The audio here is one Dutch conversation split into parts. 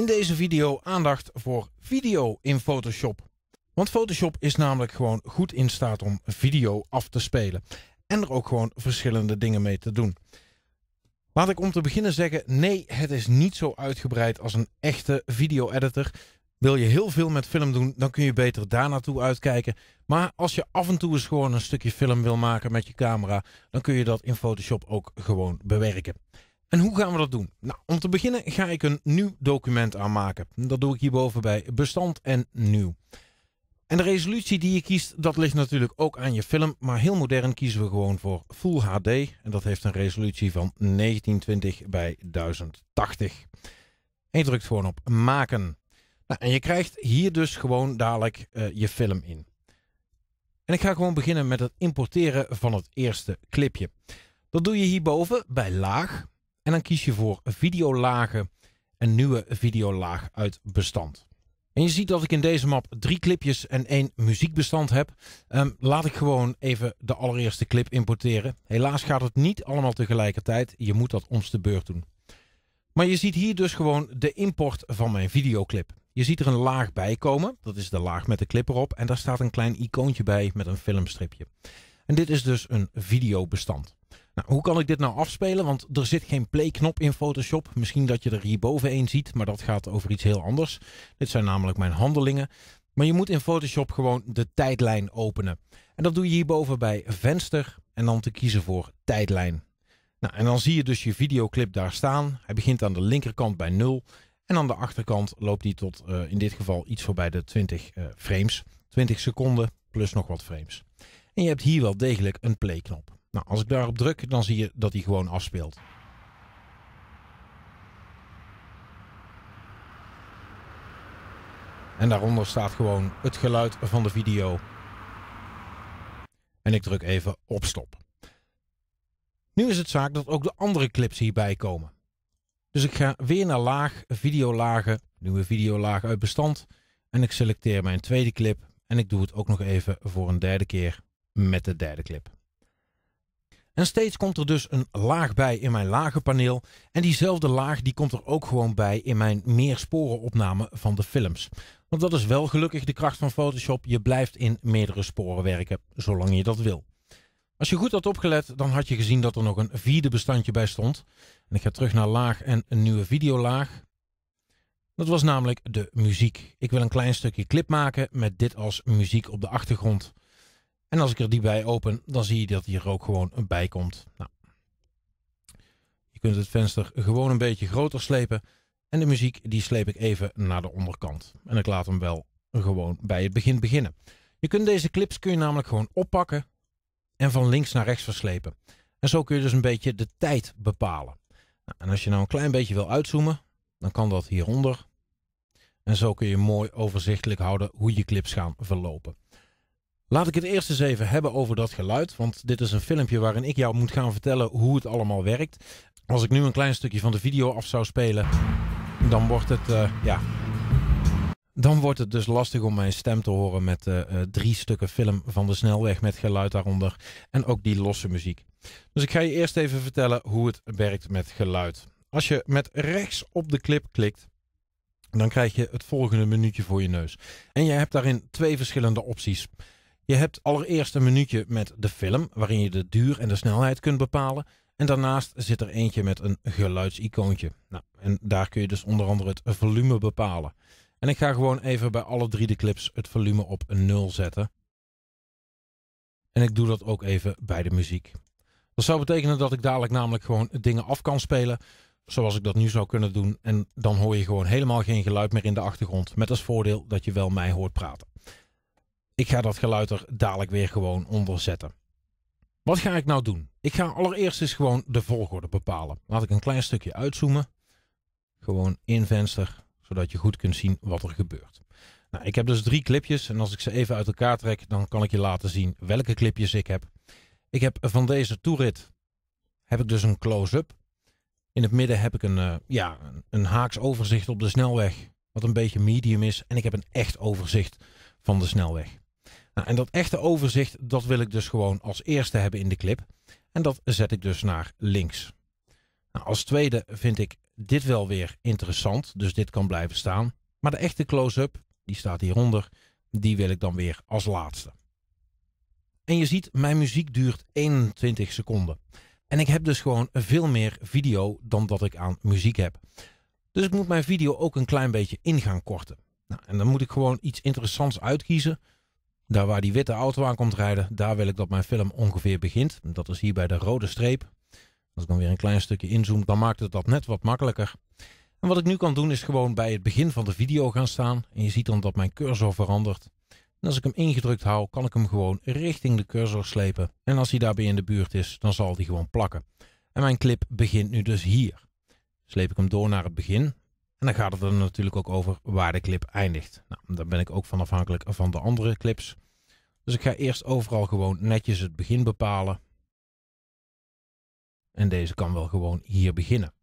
In deze video aandacht voor video in Photoshop. Want Photoshop is namelijk gewoon goed in staat om video af te spelen. En er ook gewoon verschillende dingen mee te doen. Laat ik om te beginnen zeggen, nee, het is niet zo uitgebreid als een echte video-editor. Wil je heel veel met film doen, dan kun je beter daar naartoe uitkijken. Maar als je af en toe eens gewoon een stukje film wil maken met je camera, dan kun je dat in Photoshop ook gewoon bewerken. En hoe gaan we dat doen? Nou, om te beginnen ga ik een nieuw document aanmaken. Dat doe ik hierboven bij bestand en nieuw. En de resolutie die je kiest, dat ligt natuurlijk ook aan je film. Maar heel modern kiezen we gewoon voor Full HD. En dat heeft een resolutie van 1920 bij 1080. En je drukt gewoon op maken. Nou, en je krijgt hier dus gewoon dadelijk eh, je film in. En ik ga gewoon beginnen met het importeren van het eerste clipje. Dat doe je hierboven bij laag. En dan kies je voor videolagen, een nieuwe videolaag uit bestand. En je ziet dat ik in deze map drie clipjes en één muziekbestand heb. Ehm, laat ik gewoon even de allereerste clip importeren. Helaas gaat het niet allemaal tegelijkertijd. Je moet dat ons de beurt doen. Maar je ziet hier dus gewoon de import van mijn videoclip. Je ziet er een laag bij komen. Dat is de laag met de clip erop. En daar staat een klein icoontje bij met een filmstripje. En dit is dus een videobestand. Nou, hoe kan ik dit nou afspelen? Want er zit geen play-knop in Photoshop. Misschien dat je er hierboven een ziet, maar dat gaat over iets heel anders. Dit zijn namelijk mijn handelingen. Maar je moet in Photoshop gewoon de tijdlijn openen. En dat doe je hierboven bij venster en dan te kiezen voor tijdlijn. Nou, en dan zie je dus je videoclip daar staan. Hij begint aan de linkerkant bij 0. En aan de achterkant loopt hij tot eh, in dit geval iets voorbij de 20 eh, frames. 20 seconden plus nog wat frames. En je hebt hier wel degelijk een play-knop. Nou, als ik daarop druk, dan zie je dat hij gewoon afspeelt. En daaronder staat gewoon het geluid van de video. En ik druk even op stop. Nu is het zaak dat ook de andere clips hierbij komen. Dus ik ga weer naar laag, videolagen, nieuwe videolaag uit bestand. En ik selecteer mijn tweede clip. En ik doe het ook nog even voor een derde keer met de derde clip. En steeds komt er dus een laag bij in mijn paneel En diezelfde laag die komt er ook gewoon bij in mijn opname van de films. Want dat is wel gelukkig de kracht van Photoshop. Je blijft in meerdere sporen werken, zolang je dat wil. Als je goed had opgelet, dan had je gezien dat er nog een vierde bestandje bij stond. En ik ga terug naar laag en een nieuwe videolaag. Dat was namelijk de muziek. Ik wil een klein stukje clip maken met dit als muziek op de achtergrond. En als ik er die bij open, dan zie je dat hier ook gewoon een bij komt. Nou. Je kunt het venster gewoon een beetje groter slepen. En de muziek die sleep ik even naar de onderkant. En ik laat hem wel gewoon bij het begin beginnen. Je kunt deze clips kun je namelijk gewoon oppakken en van links naar rechts verslepen. En zo kun je dus een beetje de tijd bepalen. Nou, en als je nou een klein beetje wil uitzoomen, dan kan dat hieronder. En zo kun je mooi overzichtelijk houden hoe je clips gaan verlopen. Laat ik het eerst eens even hebben over dat geluid. Want dit is een filmpje waarin ik jou moet gaan vertellen hoe het allemaal werkt. Als ik nu een klein stukje van de video af zou spelen, dan wordt het, eh, ja. Dan wordt het dus lastig om mijn stem te horen met eh, eh, drie stukken film van de snelweg met geluid daaronder. En ook die losse muziek. Dus ik ga je eerst even vertellen hoe het werkt met geluid. Als je met rechts op de clip klikt, dan krijg je het volgende minuutje voor je neus. En je hebt daarin twee verschillende opties. Je hebt allereerst een minuutje met de film, waarin je de duur en de snelheid kunt bepalen. En daarnaast zit er eentje met een geluidsicoontje. Nou, en daar kun je dus onder andere het volume bepalen. En ik ga gewoon even bij alle drie de clips het volume op 0 zetten. En ik doe dat ook even bij de muziek. Dat zou betekenen dat ik dadelijk namelijk gewoon dingen af kan spelen. Zoals ik dat nu zou kunnen doen. En dan hoor je gewoon helemaal geen geluid meer in de achtergrond. Met als voordeel dat je wel mij hoort praten. Ik ga dat geluid er dadelijk weer gewoon onder zetten. Wat ga ik nou doen? Ik ga allereerst eens gewoon de volgorde bepalen. Laat ik een klein stukje uitzoomen. Gewoon in venster, zodat je goed kunt zien wat er gebeurt. Nou, ik heb dus drie clipjes en als ik ze even uit elkaar trek, dan kan ik je laten zien welke clipjes ik heb. Ik heb van deze toerit heb ik dus een close-up. In het midden heb ik een, eh, ja, een haaks overzicht op de snelweg, wat een beetje medium is. En ik heb een echt overzicht van de snelweg. Nou, en dat echte overzicht, dat wil ik dus gewoon als eerste hebben in de clip. En dat zet ik dus naar links. Nou, als tweede vind ik dit wel weer interessant, dus dit kan blijven staan. Maar de echte close-up, die staat hieronder, die wil ik dan weer als laatste. En je ziet, mijn muziek duurt 21 seconden. En ik heb dus gewoon veel meer video dan dat ik aan muziek heb. Dus ik moet mijn video ook een klein beetje in gaan korten. Nou, en dan moet ik gewoon iets interessants uitkiezen. Daar waar die witte auto aan komt rijden, daar wil ik dat mijn film ongeveer begint. Dat is hier bij de rode streep. Als ik dan weer een klein stukje inzoom, dan maakt het dat net wat makkelijker. En wat ik nu kan doen is gewoon bij het begin van de video gaan staan. En je ziet dan dat mijn cursor verandert. En als ik hem ingedrukt hou, kan ik hem gewoon richting de cursor slepen. En als hij daarbij in de buurt is, dan zal hij gewoon plakken. En mijn clip begint nu dus hier. Sleep ik hem door naar het begin, en dan gaat het er natuurlijk ook over waar de clip eindigt. Nou, daar ben ik ook van afhankelijk van de andere clips. Dus ik ga eerst overal gewoon netjes het begin bepalen. En deze kan wel gewoon hier beginnen.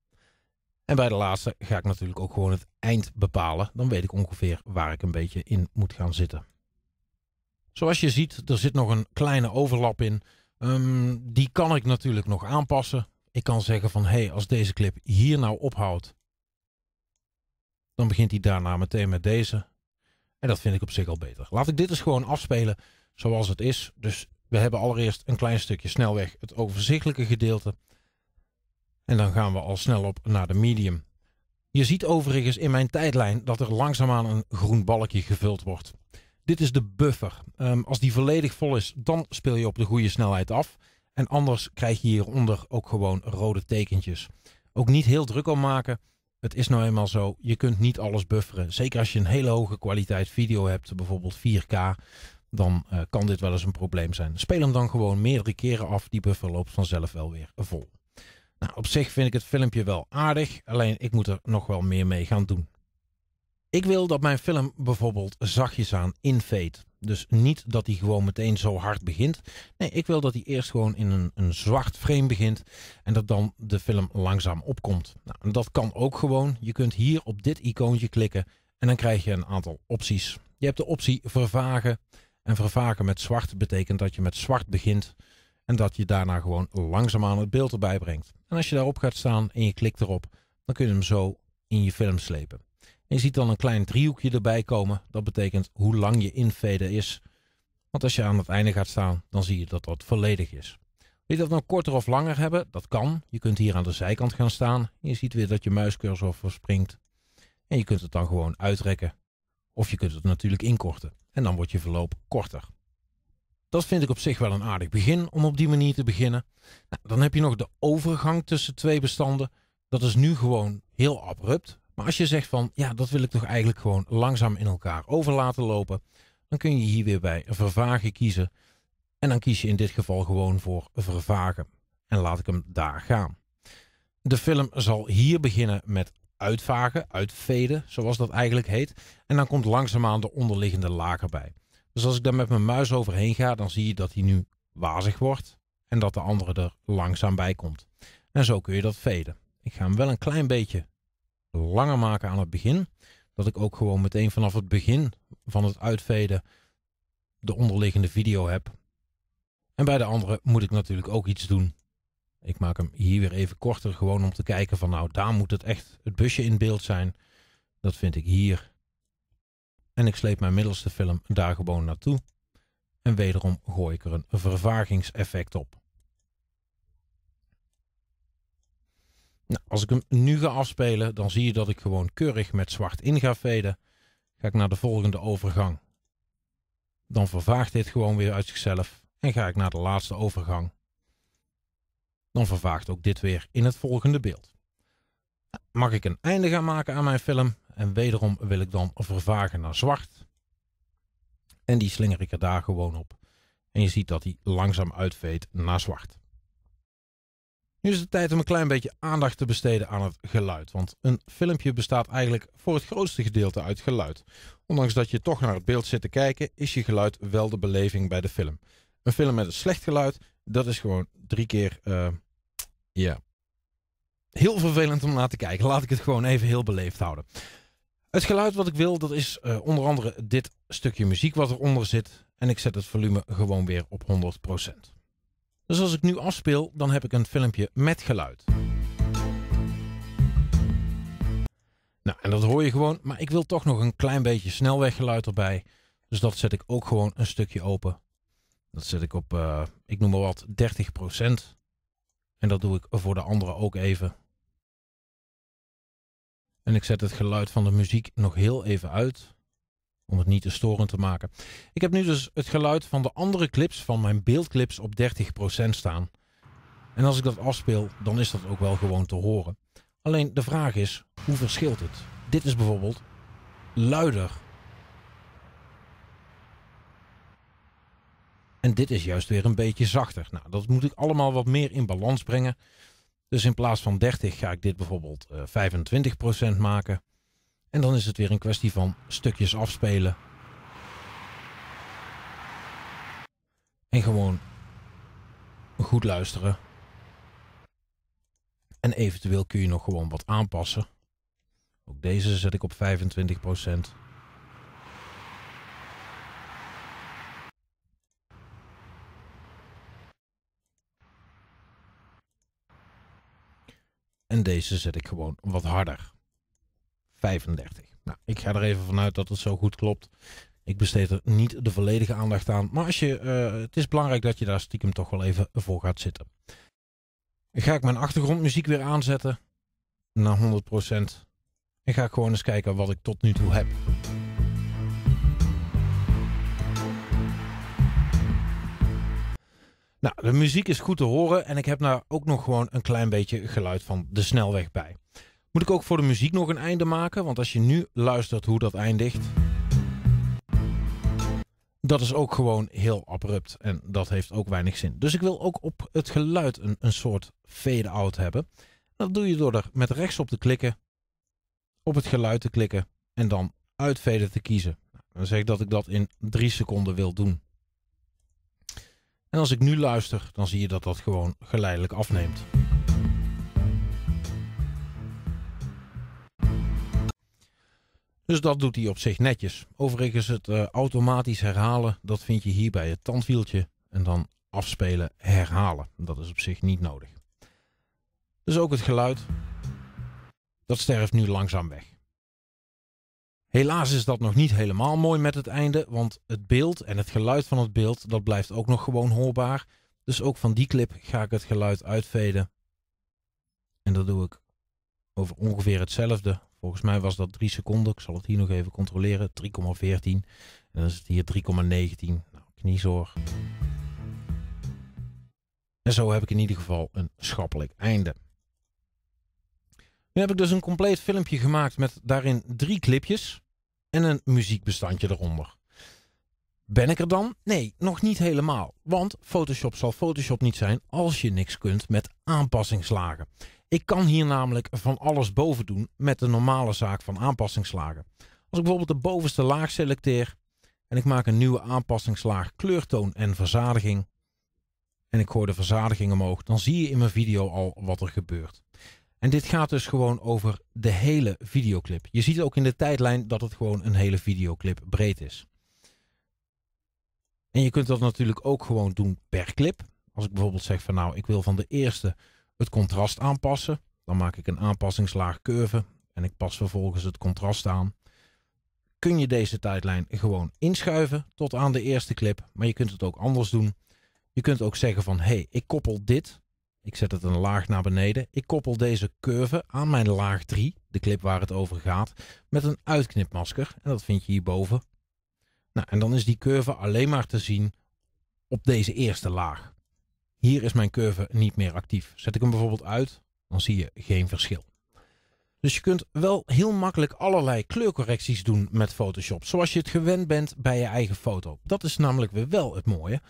En bij de laatste ga ik natuurlijk ook gewoon het eind bepalen. Dan weet ik ongeveer waar ik een beetje in moet gaan zitten. Zoals je ziet, er zit nog een kleine overlap in. Ehm, die kan ik natuurlijk nog aanpassen. Ik kan zeggen van, hé, hey, als deze clip hier nou ophoudt, dan begint hij daarna meteen met deze. En dat vind ik op zich al beter. Laat ik dit eens gewoon afspelen zoals het is. Dus we hebben allereerst een klein stukje snelweg het overzichtelijke gedeelte. En dan gaan we al snel op naar de medium. Je ziet overigens in mijn tijdlijn dat er langzaamaan een groen balkje gevuld wordt. Dit is de buffer. Ehm, als die volledig vol is, dan speel je op de goede snelheid af. En anders krijg je hieronder ook gewoon rode tekentjes. Ook niet heel druk om maken het is nou eenmaal zo, je kunt niet alles bufferen. Zeker als je een hele hoge kwaliteit video hebt, bijvoorbeeld 4K, dan eh, kan dit wel eens een probleem zijn. Speel hem dan gewoon meerdere keren af, die buffer loopt vanzelf wel weer vol. Nou, op zich vind ik het filmpje wel aardig, alleen ik moet er nog wel meer mee gaan doen. Ik wil dat mijn film bijvoorbeeld zachtjes aan invet. Dus niet dat hij gewoon meteen zo hard begint. Nee, ik wil dat hij eerst gewoon in een, een zwart frame begint. En dat dan de film langzaam opkomt. Nou, dat kan ook gewoon. Je kunt hier op dit icoontje klikken. En dan krijg je een aantal opties. Je hebt de optie vervagen. En vervagen met zwart betekent dat je met zwart begint. En dat je daarna gewoon langzaamaan het beeld erbij brengt. En als je daarop gaat staan en je klikt erop, dan kun je hem zo in je film slepen je ziet dan een klein driehoekje erbij komen. Dat betekent hoe lang je inveden is. Want als je aan het einde gaat staan, dan zie je dat dat volledig is. Wil je dat nou korter of langer hebben? Dat kan. Je kunt hier aan de zijkant gaan staan. Je ziet weer dat je muiscursor verspringt. En je kunt het dan gewoon uitrekken. Of je kunt het natuurlijk inkorten. En dan wordt je verloop korter. Dat vind ik op zich wel een aardig begin om op die manier te beginnen. Nou, dan heb je nog de overgang tussen twee bestanden. Dat is nu gewoon heel abrupt. Maar als je zegt van ja, dat wil ik toch eigenlijk gewoon langzaam in elkaar over laten lopen, dan kun je hier weer bij vervagen kiezen. En dan kies je in dit geval gewoon voor vervagen. En laat ik hem daar gaan. De film zal hier beginnen met uitvagen, uitveden, zoals dat eigenlijk heet. En dan komt langzaamaan de onderliggende lager bij. Dus als ik daar met mijn muis overheen ga, dan zie je dat hij nu wazig wordt en dat de andere er langzaam bij komt. En zo kun je dat veden. Ik ga hem wel een klein beetje langer maken aan het begin. Dat ik ook gewoon meteen vanaf het begin van het uitveden de onderliggende video heb. En bij de andere moet ik natuurlijk ook iets doen. Ik maak hem hier weer even korter, gewoon om te kijken van nou, daar moet het echt het busje in beeld zijn. Dat vind ik hier. En ik sleep mijn middelste film daar gewoon naartoe. En wederom gooi ik er een vervagingseffect op. Nou, als ik hem nu ga afspelen, dan zie je dat ik gewoon keurig met zwart in ga veden. Ga ik naar de volgende overgang. Dan vervaagt dit gewoon weer uit zichzelf en ga ik naar de laatste overgang. Dan vervaagt ook dit weer in het volgende beeld. Mag ik een einde gaan maken aan mijn film en wederom wil ik dan vervagen naar zwart. En die slinger ik er daar gewoon op. En je ziet dat hij langzaam uitveedt naar zwart. Nu is het tijd om een klein beetje aandacht te besteden aan het geluid. Want een filmpje bestaat eigenlijk voor het grootste gedeelte uit geluid. Ondanks dat je toch naar het beeld zit te kijken, is je geluid wel de beleving bij de film. Een film met een slecht geluid, dat is gewoon drie keer. Eh, ja. Heel vervelend om naar te kijken. Laat ik het gewoon even heel beleefd houden. Het geluid wat ik wil, dat is eh, onder andere dit stukje muziek wat eronder zit. En ik zet het volume gewoon weer op 100%. Dus als ik nu afspeel, dan heb ik een filmpje met geluid. Nou, en dat hoor je gewoon, maar ik wil toch nog een klein beetje snelweggeluid erbij. Dus dat zet ik ook gewoon een stukje open. Dat zet ik op, eh, ik noem maar wat, 30%. En dat doe ik voor de anderen ook even. En ik zet het geluid van de muziek nog heel even uit om het niet te storend te maken. Ik heb nu dus het geluid van de andere clips, van mijn beeldclips, op 30% staan. En als ik dat afspeel, dan is dat ook wel gewoon te horen. Alleen de vraag is, hoe verschilt het? Dit is bijvoorbeeld luider. En dit is juist weer een beetje zachter. Nou, dat moet ik allemaal wat meer in balans brengen. Dus in plaats van 30 ga ik dit bijvoorbeeld 25% eh, maken. En dan is het weer een kwestie van stukjes afspelen. En gewoon goed luisteren. En eventueel kun je nog gewoon wat aanpassen. Ook deze zet ik op 25%. En deze zet ik gewoon wat harder. 35. Nou, ik ga er even vanuit dat het zo goed klopt. Ik besteed er niet de volledige aandacht aan. Maar als je, eh, het is belangrijk dat je daar stiekem toch wel even voor gaat zitten. Ga ik mijn achtergrondmuziek weer aanzetten naar 100%. En ga ik gewoon eens kijken wat ik tot nu toe heb. Nou, de muziek is goed te horen en ik heb daar ook nog gewoon een klein beetje geluid van de snelweg bij. Moet ik ook voor de muziek nog een einde maken? Want als je nu luistert hoe dat eindigt. Dat is ook gewoon heel abrupt. En dat heeft ook weinig zin. Dus ik wil ook op het geluid een, een soort fade-out hebben. Dat doe je door er met rechts op te klikken. Op het geluid te klikken. En dan uitveden te kiezen. Dan zeg ik dat ik dat in drie seconden wil doen. En als ik nu luister, dan zie je dat dat gewoon geleidelijk afneemt. Dus dat doet hij op zich netjes. Overigens het eh, automatisch herhalen, dat vind je hier bij het tandwieltje. En dan afspelen, herhalen. Dat is op zich niet nodig. Dus ook het geluid, dat sterft nu langzaam weg. Helaas is dat nog niet helemaal mooi met het einde, want het beeld en het geluid van het beeld, dat blijft ook nog gewoon hoorbaar. Dus ook van die clip ga ik het geluid uitveden. En dat doe ik over ongeveer hetzelfde Volgens mij was dat 3 seconden. Ik zal het hier nog even controleren. 3,14. En dan is het hier 3,19. Nou, kniezorg. En zo heb ik in ieder geval een schappelijk einde. Nu heb ik dus een compleet filmpje gemaakt met daarin drie clipjes en een muziekbestandje eronder. Ben ik er dan? Nee, nog niet helemaal. Want Photoshop zal Photoshop niet zijn als je niks kunt met aanpassingslagen. Ik kan hier namelijk van alles boven doen met de normale zaak van aanpassingslagen. Als ik bijvoorbeeld de bovenste laag selecteer en ik maak een nieuwe aanpassingslaag kleurtoon en verzadiging en ik gooi de verzadiging omhoog, dan zie je in mijn video al wat er gebeurt. En dit gaat dus gewoon over de hele videoclip. Je ziet ook in de tijdlijn dat het gewoon een hele videoclip breed is. En je kunt dat natuurlijk ook gewoon doen per clip. Als ik bijvoorbeeld zeg van nou, ik wil van de eerste het contrast aanpassen. Dan maak ik een aanpassingslaag curve en ik pas vervolgens het contrast aan. Kun je deze tijdlijn gewoon inschuiven tot aan de eerste clip, maar je kunt het ook anders doen. Je kunt ook zeggen van, hé, hey, ik koppel dit, ik zet het een laag naar beneden, ik koppel deze curve aan mijn laag 3, de clip waar het over gaat, met een uitknipmasker. En dat vind je hierboven. Nou, en dan is die curve alleen maar te zien op deze eerste laag hier is mijn curve niet meer actief. Zet ik hem bijvoorbeeld uit, dan zie je geen verschil. Dus je kunt wel heel makkelijk allerlei kleurcorrecties doen met Photoshop. Zoals je het gewend bent bij je eigen foto. Dat is namelijk weer wel het mooie.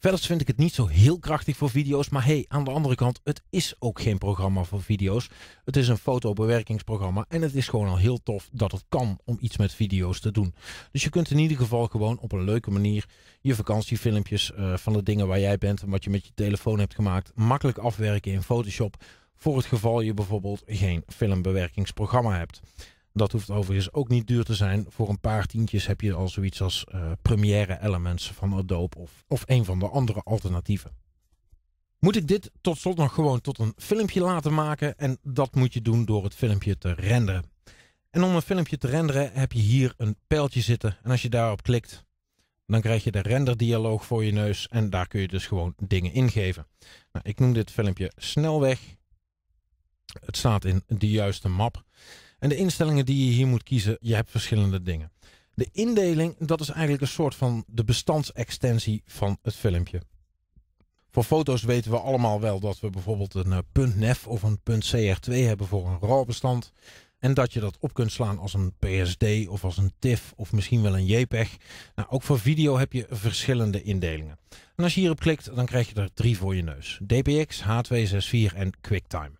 Verder vind ik het niet zo heel krachtig voor video's, maar hey, aan de andere kant, het is ook geen programma voor video's. Het is een fotobewerkingsprogramma en het is gewoon al heel tof dat het kan om iets met video's te doen. Dus je kunt in ieder geval gewoon op een leuke manier je vakantiefilmpjes uh, van de dingen waar jij bent en wat je met je telefoon hebt gemaakt makkelijk afwerken in Photoshop. Voor het geval je bijvoorbeeld geen filmbewerkingsprogramma hebt. Dat hoeft overigens ook niet duur te zijn. Voor een paar tientjes heb je al zoiets als uh, première elements van Adobe of, of een van de andere alternatieven. Moet ik dit tot slot nog gewoon tot een filmpje laten maken? En dat moet je doen door het filmpje te renderen. En om een filmpje te renderen heb je hier een pijltje zitten. En als je daarop klikt, dan krijg je de renderdialoog voor je neus. En daar kun je dus gewoon dingen ingeven. Nou, ik noem dit filmpje snelweg. Het staat in de juiste map. En de instellingen die je hier moet kiezen, je hebt verschillende dingen. De indeling, dat is eigenlijk een soort van de bestandsextensie van het filmpje. Voor foto's weten we allemaal wel dat we bijvoorbeeld een eh, .nef of een .cr2 hebben voor een RAW bestand. En dat je dat op kunt slaan als een PSD of als een TIFF of misschien wel een JPEG. Nou, ook voor video heb je verschillende indelingen. En als je hierop klikt, dan krijg je er drie voor je neus. DPX, H264 en QuickTime.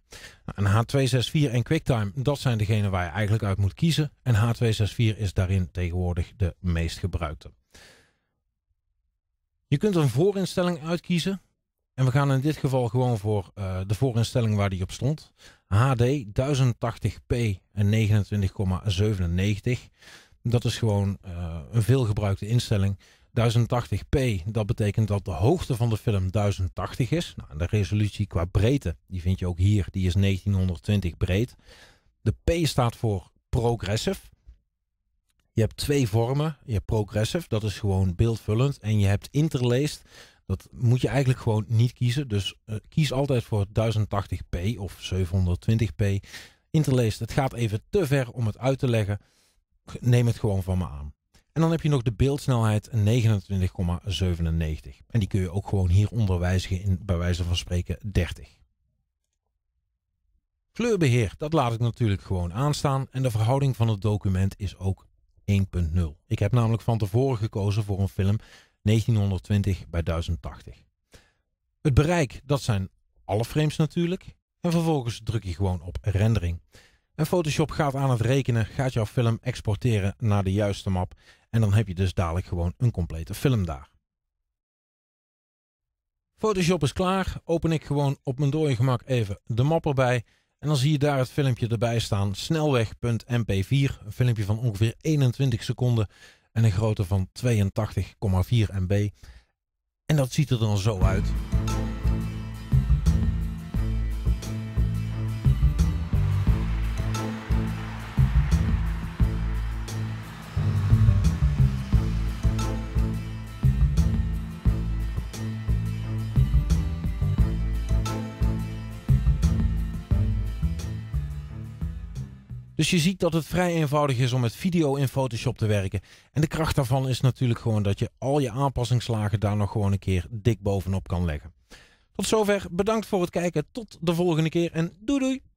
Nou, en H264 en QuickTime, dat zijn degene waar je eigenlijk uit moet kiezen. En H264 is daarin tegenwoordig de meest gebruikte. Je kunt een voorinstelling uitkiezen. En we gaan in dit geval gewoon voor eh, de voorinstelling waar die op stond. HD 1080p en 29,97. Dat is gewoon eh, een veelgebruikte instelling. 1080p, dat betekent dat de hoogte van de film 1080 is. Nou, de resolutie qua breedte, die vind je ook hier, die is 1920 breed. De P staat voor progressive. Je hebt twee vormen. Je hebt progressive, dat is gewoon beeldvullend. En je hebt interlaced. Dat moet je eigenlijk gewoon niet kiezen. Dus eh, kies altijd voor 1080p of 720p. Interlaced, het gaat even te ver om het uit te leggen. Neem het gewoon van me aan. En dan heb je nog de beeldsnelheid 29,97. En die kun je ook gewoon hieronder wijzigen in bij wijze van spreken 30. Kleurbeheer, dat laat ik natuurlijk gewoon aanstaan. En de verhouding van het document is ook 1.0. Ik heb namelijk van tevoren gekozen voor een film 1920 bij 1080. Het bereik, dat zijn alle frames natuurlijk. En vervolgens druk je gewoon op rendering. En Photoshop gaat aan het rekenen, gaat jouw film exporteren naar de juiste map. En dan heb je dus dadelijk gewoon een complete film daar. Photoshop is klaar. Open ik gewoon op mijn dode gemak even de map erbij. En dan zie je daar het filmpje erbij staan. Snelweg.mp4. Een filmpje van ongeveer 21 seconden en een grootte van 82,4 MB. En dat ziet er dan zo uit. Dus je ziet dat het vrij eenvoudig is om met video in Photoshop te werken. En de kracht daarvan is natuurlijk gewoon dat je al je aanpassingslagen daar nog gewoon een keer dik bovenop kan leggen. Tot zover, bedankt voor het kijken. Tot de volgende keer en doei doei!